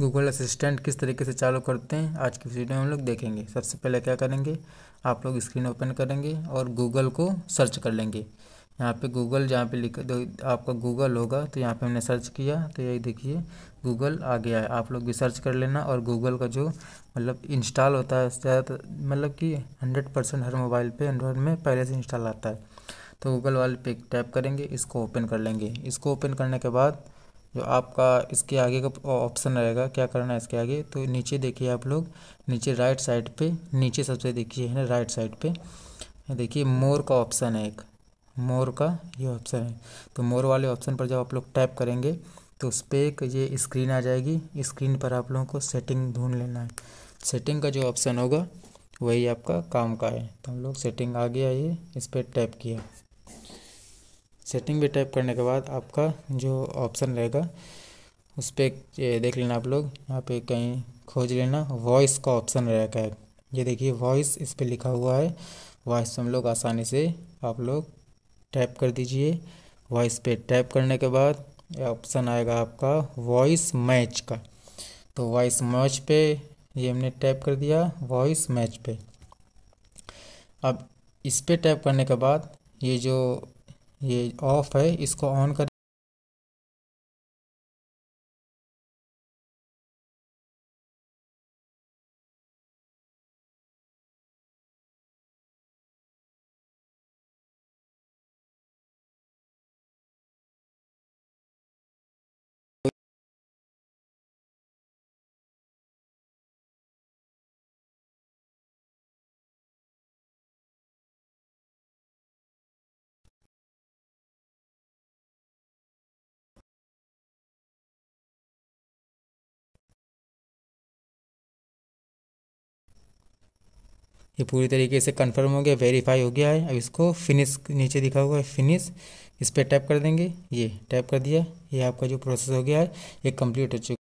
Google assistant किस तरीके से चालू करते हैं आज की वीडियो में हम लोग देखेंगे सबसे पहले क्या करेंगे आप लोग स्क्रीन ओपन करेंगे और गूगल को सर्च कर लेंगे यहाँ पे गूगल जहाँ पे लिखा आपका गूगल होगा तो यहाँ पे हमने सर्च किया तो यही देखिए गूगल आ गया है आप लोग भी सर्च कर लेना और गूगल का जो मतलब इंस्टॉल होता है ज़्यादातर मतलब कि हंड्रेड परसेंट हर मोबाइल पे एंड्रॉयड में पहले से इंस्टॉल आता है तो गूगल वाले पे टैप करेंगे इसको ओपन कर लेंगे इसको ओपन करने के बाद जो आपका इसके आगे का ऑप्शन रहेगा क्या करना है इसके आगे तो नीचे देखिए आप लोग नीचे राइट साइड पे नीचे सबसे देखिए है ना राइट साइड पे देखिए मोर का ऑप्शन है एक मोर का ये ऑप्शन है तो मोर वाले ऑप्शन पर जब आप लोग टैप करेंगे तो उस पर एक ये स्क्रीन आ जाएगी स्क्रीन पर आप लोगों को सेटिंग ढूंढ लेना है सेटिंग का जो ऑप्शन होगा वही आपका काम का है तो हम लोग सेटिंग आ गया ये इस पर टैप किया सेटिंग भी टाइप करने के बाद आपका जो ऑप्शन रहेगा उस पर देख लेना आप लोग यहाँ पे कहीं खोज लेना वॉइस का ऑप्शन रहेगा ये देखिए वॉइस इस पर लिखा हुआ है वॉइस हम लोग आसानी से आप लोग टैप कर दीजिए वॉइस पे टाइप करने के बाद ऑप्शन आएगा आपका वॉइस मैच का तो वॉइस मैच पे ये हमने टैप कर दिया वॉइस मैच पे अब इस पर टाइप करने के बाद ये जो ये ऑफ़ है इसको ऑन कर-- ये पूरी तरीके से कंफर्म हो गया वेरीफाई हो गया है अब इसको फिनिश नीचे दिखा हुआ है फिनिश इस पर टैप कर देंगे ये टैप कर दिया ये आपका जो प्रोसेस हो गया है ये कंप्लीट हो चुका